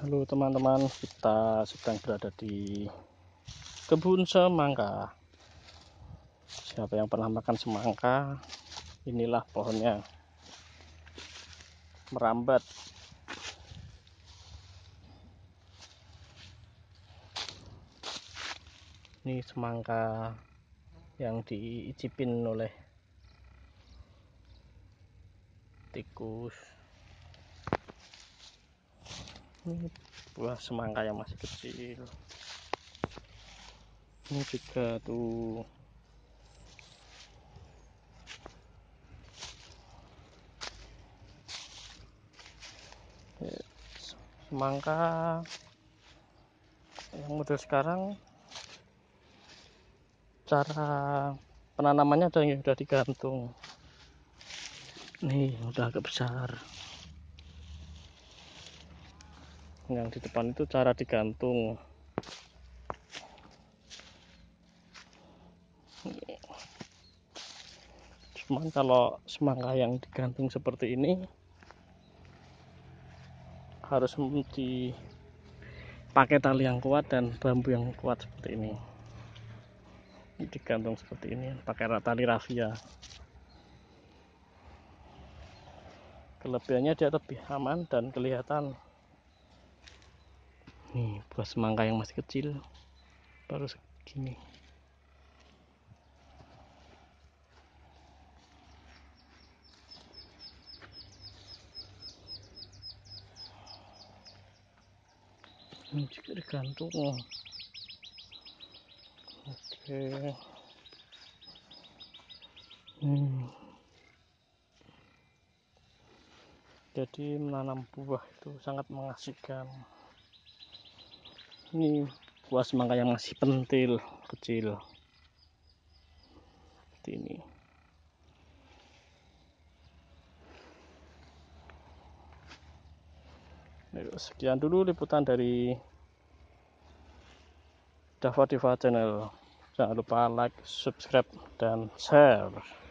Halo teman-teman, kita sedang berada di kebun semangka. Siapa yang pernah makan semangka? Inilah pohonnya. Merambat. Ini semangka yang diicipin oleh tikus ini buah semangka yang masih kecil ini juga tuh ya, semangka yang model sekarang cara penanamannya ada yang sudah digantung Ini udah agak besar yang di depan itu cara digantung iya. cuman kalau semangka yang digantung seperti ini harus dipakai tali yang kuat dan bambu yang kuat seperti ini digantung seperti ini pakai tali rafia kelebihannya dia lebih aman dan kelihatan nih buah semangka yang masih kecil baru segini ini juga digantung oh. oke hmm. jadi menanam buah itu sangat mengasihkan ini buah semangka yang masih pentil kecil seperti ini sekian dulu liputan dari Dava Diva Channel jangan lupa like, subscribe, dan share